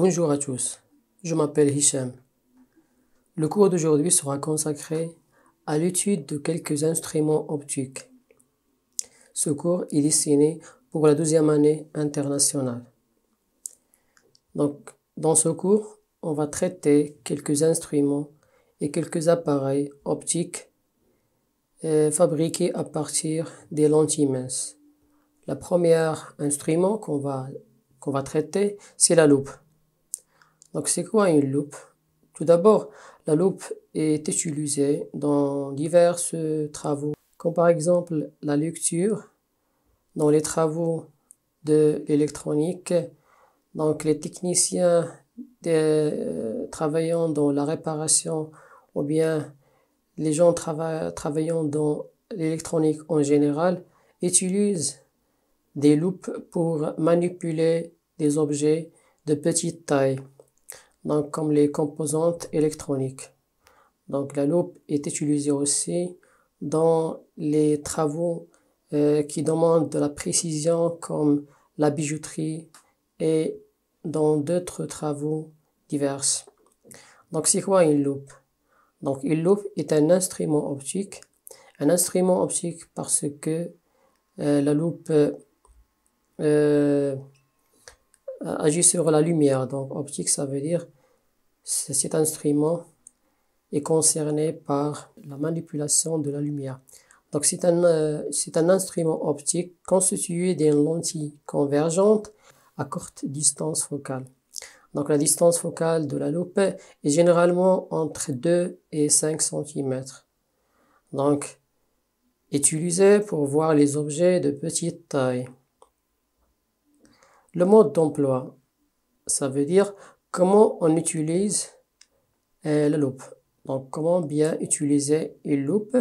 Bonjour à tous, je m'appelle Hichem. Le cours d'aujourd'hui sera consacré à l'étude de quelques instruments optiques. Ce cours est destiné pour la deuxième année internationale. Donc, dans ce cours, on va traiter quelques instruments et quelques appareils optiques euh, fabriqués à partir des lentilles minces. La première instrument qu'on va, qu'on va traiter, c'est la loupe. Donc c'est quoi une loupe Tout d'abord, la loupe est utilisée dans divers travaux, comme par exemple la lecture, dans les travaux de l'électronique, donc les techniciens euh, travaillant dans la réparation ou bien les gens travaillant dans l'électronique en général utilisent des loupes pour manipuler des objets de petite taille donc comme les composantes électroniques. Donc la loupe est utilisée aussi dans les travaux euh, qui demandent de la précision comme la bijouterie et dans d'autres travaux divers. Donc c'est quoi une loupe Donc une loupe est un instrument optique. Un instrument optique parce que euh, la loupe euh, euh, agit sur la lumière. Donc optique, ça veut dire cet instrument est concerné par la manipulation de la lumière. Donc c'est un, euh, un instrument optique constitué d'une lentille convergente à courte distance focale. Donc la distance focale de la loupe est généralement entre 2 et 5 cm. Donc utilisé pour voir les objets de petite taille. Le mode d'emploi, ça veut dire comment on utilise euh, la loupe. Donc, comment bien utiliser une loupe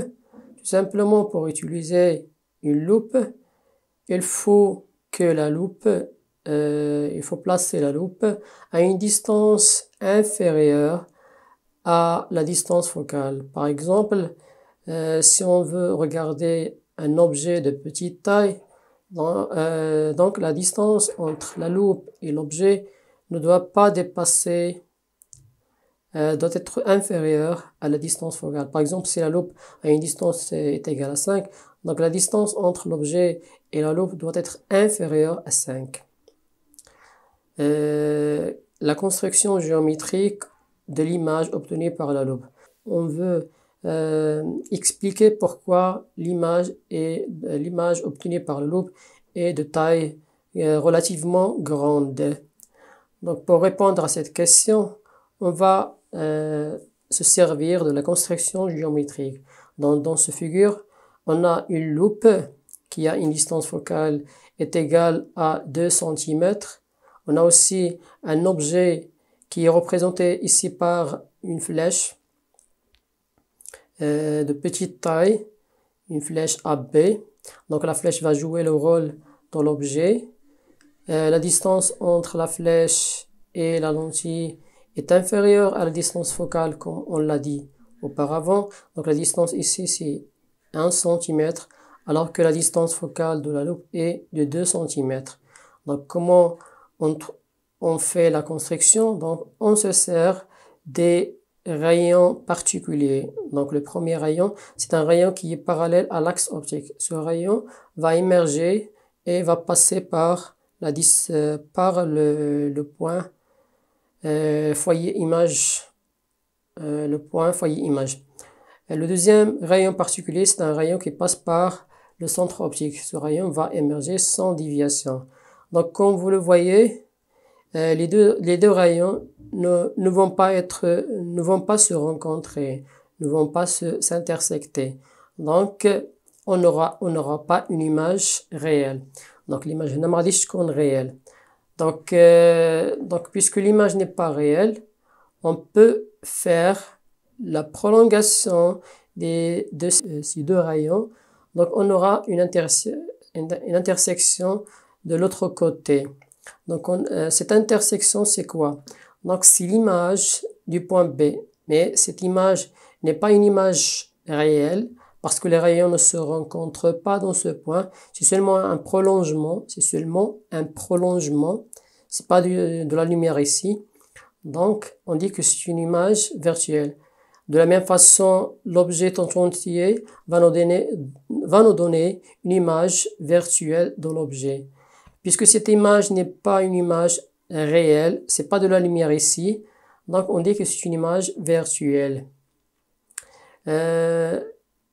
Tout simplement, pour utiliser une loupe, il faut que la loupe, euh, il faut placer la loupe à une distance inférieure à la distance focale. Par exemple, euh, si on veut regarder un objet de petite taille, euh, donc, la distance entre la loupe et l'objet ne doit pas dépasser, euh, doit être inférieure à la distance focale. Par exemple, si la loupe à une distance euh, est égale à 5, donc la distance entre l'objet et la loupe doit être inférieure à 5. la construction géométrique de l'image obtenue par la loupe. On veut euh, expliquer pourquoi l'image euh, l'image obtenue par le loupe est de taille euh, relativement grande. Donc pour répondre à cette question, on va se servir de la construction géométrique. Dans, dans ce figure, on a une loupe qui a une distance focale est égale à 2 cm. On a aussi un objet qui est représenté ici par une flèche euh, de petite taille, une flèche AB. Donc la flèche va jouer le rôle dans l'objet. Euh, la distance entre la flèche et la lentille est inférieure à la distance focale comme on l'a dit auparavant. Donc la distance ici c'est 1 cm alors que la distance focale de la loupe est de 2 cm. Donc comment on, on fait la construction Donc on se sert des rayon particulier. Donc le premier rayon, c'est un rayon qui est parallèle à l'axe optique. Ce rayon va émerger et va passer par, la euh, par le, le point euh, foyer image. Euh, le point foyer image. Et le deuxième rayon particulier, c'est un rayon qui passe par le centre optique. Ce rayon va émerger sans déviation. Donc comme vous le voyez, euh, les, deux, les deux rayons ne, ne, vont pas être, ne vont pas se rencontrer, ne vont pas s'intersecter. Donc, on n'aura on aura pas une image réelle. Donc, l'image n'est pas réelle. Donc, euh, donc puisque l'image n'est pas réelle, on peut faire la prolongation des, de euh, ces deux rayons. Donc, on aura une intersection de l'autre côté. Donc, euh, cette intersection, c'est quoi Donc, c'est l'image du point B. Mais cette image n'est pas une image réelle parce que les rayons ne se rencontrent pas dans ce point. C'est seulement un prolongement. C'est seulement un prolongement. ce n'est pas de la lumière ici. Donc, on dit que c'est une image virtuelle. De la même façon, l'objet en entier va nous donner une image virtuelle de l'objet. Puisque cette image n'est pas une image réelle, c'est pas de la lumière ici, donc on dit que c'est une image virtuelle. Euh,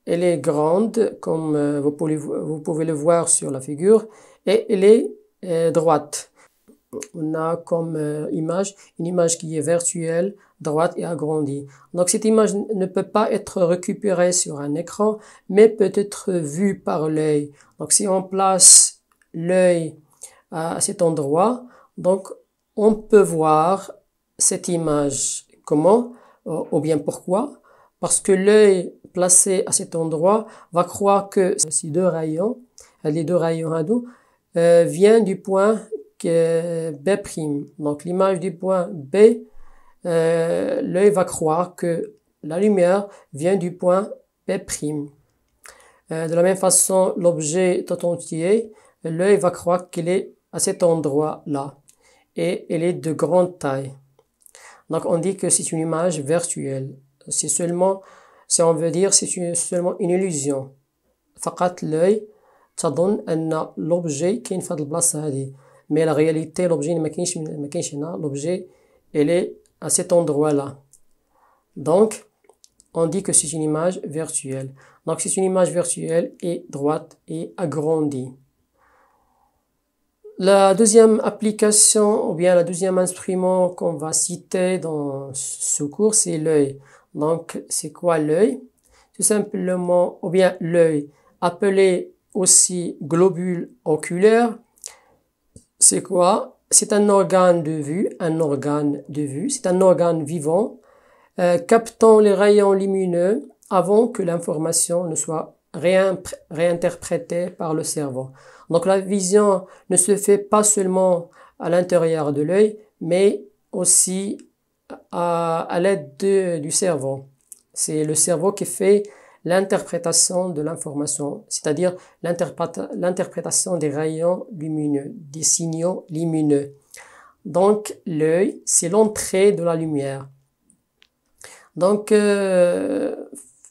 elle est grande, comme euh, vous pouvez, le voir sur la figure, et elle est euh, droite. On a comme image une image qui est virtuelle, droite et agrandie. Donc cette image ne peut pas être récupérée sur un écran, mais peut être vue par l'œil. Donc si on place l'œil à cet endroit. Donc, on peut voir cette image. Comment euh, ou bien pourquoi Parce que l'œil placé à cet endroit va croire que ces deux rayons, les deux rayons à euh, viennent du point B'. Donc l'image du point B, euh, l'œil va croire que la lumière vient du point B'. Euh, de la même façon, l'objet tout entier, l'œil va croire qu'il est à cet endroit-là et elle est de grande taille. Donc on dit que c'est une image virtuelle. C'est seulement, si on veut dire, c'est seulement une illusion. Fakat l'œil donne un l'objet qui est une à dire mais la réalité l'objet l'objet elle est à cet endroit là donc on dit que c'est une image virtuelle donc c'est une image virtuelle et droite et agrandie la deuxième application ou bien la deuxième instrument qu'on va citer dans ce cours, c'est l'œil. Donc, c'est quoi l'œil Tout simplement, ou bien l'œil, appelé aussi globule oculaire, c'est quoi C'est un organe de vue, un organe de vue, c'est un organe vivant, euh, captant les rayons lumineux avant que l'information ne soit réinterprétée par le cerveau. Donc la vision ne se fait pas seulement à l'intérieur de l'œil, mais aussi à, l'aide du cerveau. C'est le cerveau qui fait l'interprétation de l'information, c'est-à-dire l'interprétation des rayons lumineux, des signaux lumineux. Donc l'œil, c'est l'entrée de la lumière. Donc euh,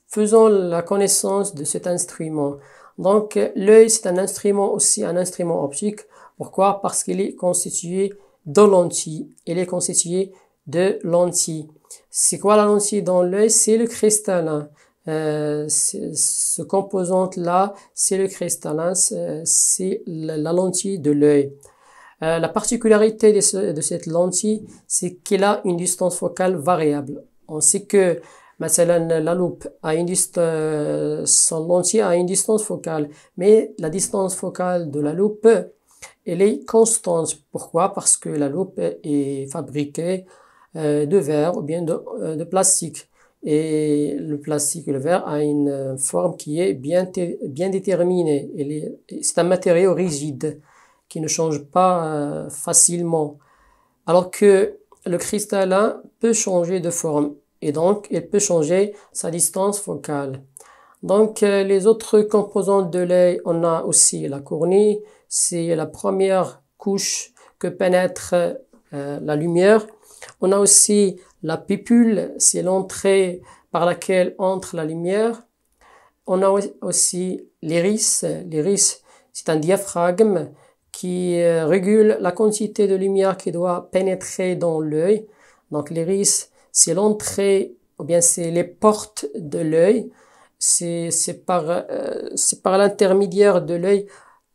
faisons la connaissance de cet instrument. Donc l'œil, c'est un instrument aussi, un instrument optique. Pourquoi Parce qu'il est constitué de lentilles. Il est constitué de lentilles. C'est quoi la lentille dans l'œil C'est le cristallin. Euh, ce composant là c'est le cristallin, c'est la, lentille de l'œil. Euh, la particularité de, de cette lentille, c'est qu'elle a une distance focale variable. On sait que مثلا euh, la loupe à une distance, euh, son lentille a une distance focale, mais la distance focale de la loupe, elle est constante. Pourquoi Parce que la loupe est fabriquée euh, de verre ou bien de, de plastique. Et le plastique, le verre, a une forme qui est bien, bien déterminée. C'est un matériau rigide qui ne change pas facilement. Alors que le cristallin peut changer de forme et donc il peut changer sa distance focale. Donc euh, les autres composantes de l'œil, on a aussi la cornée, c'est la première couche que pénètre euh, la lumière. On a aussi la pupille, c'est l'entrée par laquelle entre la lumière. On a aussi l'iris. L'iris, c'est un diaphragme qui euh, régule la quantité de lumière qui doit pénétrer dans l'œil. Donc l'iris, c'est l'entrée, ou bien c'est les portes de l'œil. C'est par, euh, par l'intermédiaire de l'œil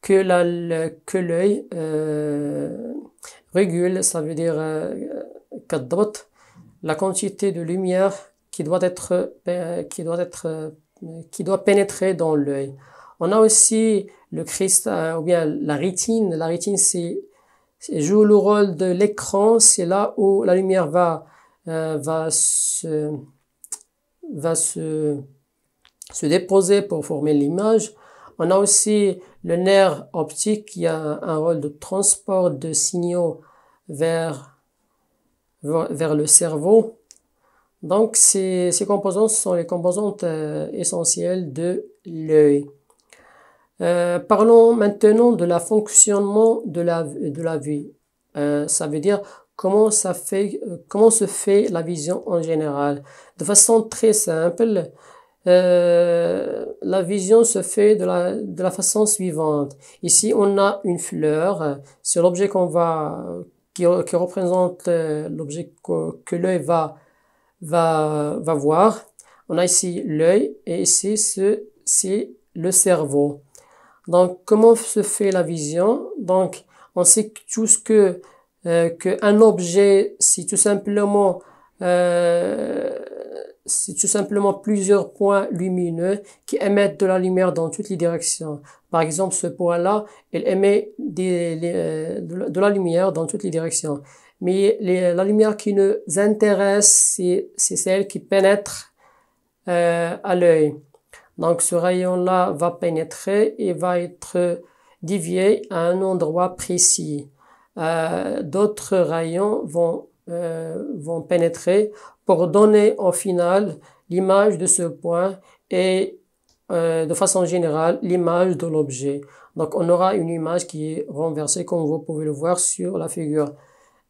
que l'œil que euh, régule, ça veut dire euh, la quantité de lumière qui doit être, euh, qui doit être, euh, qui doit pénétrer dans l'œil. On a aussi le cristal, ou bien la rétine. La rétine, c'est, joue le rôle de l'écran. C'est là où la lumière va euh, va se, va se, se déposer pour former l'image. On a aussi le nerf optique qui a un rôle de transport de signaux vers, vers le cerveau. Donc ces, ces composantes sont les composantes euh, essentielles de l'œil. Euh, parlons maintenant de la fonctionnement de la, de la vue. ça veut dire comment, ça fait, euh, comment se fait la vision en général. De façon très simple, euh, la vision se fait de la, de la façon suivante. Ici, on a une fleur euh, c'est l'objet qu'on va, qui, qui représente l'objet que, que l'œil va, va, va voir. On a ici l'œil et ici, c'est le cerveau. Donc, comment se fait la vision Donc, on sait tout ce que euh, que qu'un objet, si tout simplement, euh, c'est tout simplement plusieurs points lumineux qui émettent de la lumière dans toutes les directions. Par exemple, ce point-là, il émet euh, de la lumière dans toutes les directions. Mais la lumière qui nous intéresse, c'est celle qui pénètre euh, à l'œil. Donc ce rayon-là va pénétrer et va être dévié à un endroit précis. Euh, d'autres rayons vont, euh, vont pénétrer pour donner au final l'image de ce point et euh, de façon générale l'image de l'objet. Donc on aura une image qui est renversée comme vous pouvez le voir sur la figure.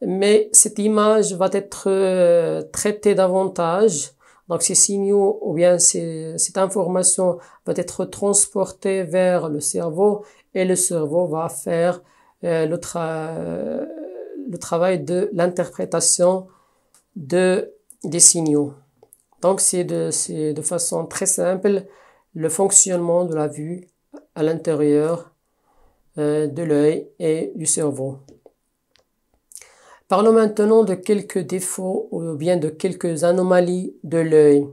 Mais cette image va être traitée davantage donc ces signaux ou bien ces, cette information va être transportée vers le cerveau et le cerveau va faire euh, le, travail de l'interprétation de, des signaux. Donc, c'est de, de façon très simple le fonctionnement de la vue à l'intérieur euh, de l'œil et du cerveau. Parlons maintenant de quelques défauts ou bien de quelques anomalies de l'œil.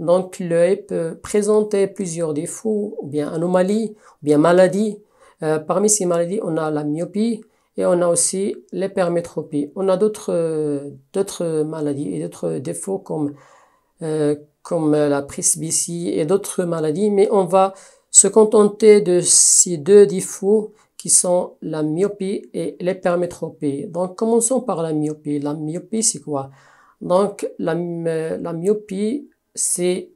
Donc l'œil peut présenter plusieurs défauts ou bien anomalies ou bien maladies euh, parmi ces maladies, on a la myopie et on a aussi l'hypermétropie. On a d'autres euh, maladies et d'autres défauts comme, euh, comme la presbytie et d'autres maladies, mais on va se contenter de ces deux défauts qui sont la myopie et l'hypermétropie. Donc commençons par la myopie. La myopie, c'est quoi Donc la, la myopie, c'est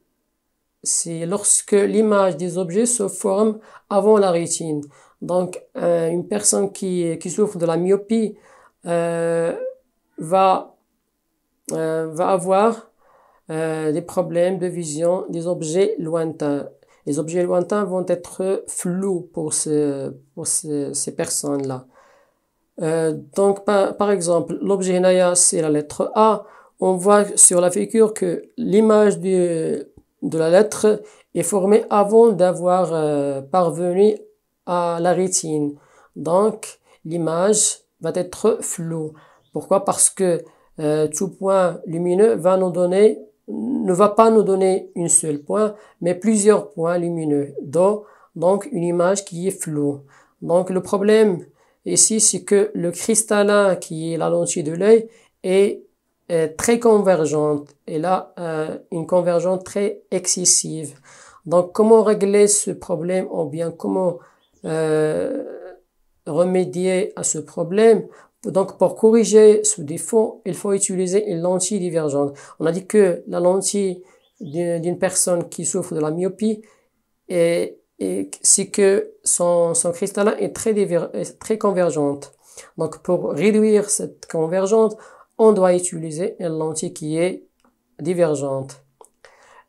c'est lorsque l'image des objets se forme avant la rétine. Donc, euh, une personne qui, qui, souffre de la myopie euh, va, euh, va avoir des problèmes de vision des objets lointains. Les objets lointains vont être flous pour, ce, pour ces personnes-là. donc, par, par exemple, l'objet Naya, c'est la lettre A. On voit sur la figure que l'image de la lettre est formée avant d'avoir parvenu la rétine. Donc, l'image va être floue. Pourquoi Parce que euh, tout point lumineux va nous donner, ne va pas nous donner une seule point, mais plusieurs points lumineux. Donc, une image qui est floue. Donc, le problème ici, c'est que le cristallin qui est la lentille de l'œil est, très convergente. Et là, euh, une convergence très excessive. Donc, comment régler ce problème ou bien comment euh, remédier à ce problème, donc pour corriger ce défaut, il faut utiliser une lentille divergente. On a dit que la lentille d'une personne qui souffre de la myopie c'est que son, cristallin est très, très convergente. Donc pour réduire cette convergente, on doit utiliser une lentille qui est divergente.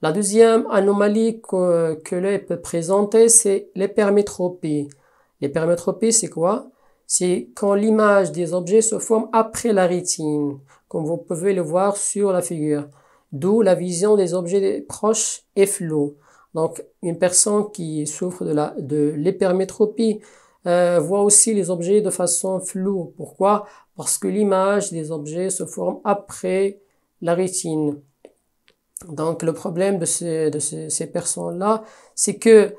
La deuxième anomalie que, que l'œil peut présenter, c'est l'hypermétropie. L'hypermétropie, c'est quoi C'est quand l'image des objets se forme après la rétine, comme vous pouvez le voir sur la figure. D'où la vision des objets proches est floue. Donc, une personne qui souffre de l'hypermétropie euh, voit aussi les objets de façon floue. Pourquoi Parce que l'image des objets se forme après la rétine. Donc le problème de, ces, de ces, ces personnes-là, c'est que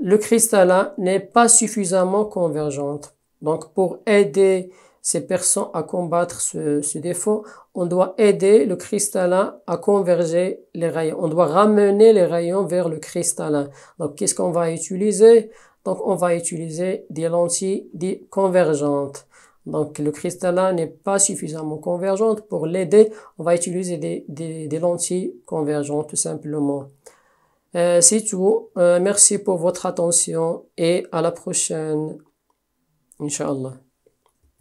le cristallin n'est pas suffisamment convergente. Donc pour aider ces personnes à combattre ce, ce, défaut, on doit aider le cristallin à converger les rayons. On doit ramener les rayons vers le cristallin. Donc qu'est-ce qu'on va utiliser Donc on va utiliser des lentilles dites convergentes. Donc le cristallin n'est pas suffisamment convergente. Pour l'aider, on va utiliser des, lentilles convergentes tout simplement. Euh, c'est tout. Euh, merci pour votre attention et à la prochaine. Inch'Allah.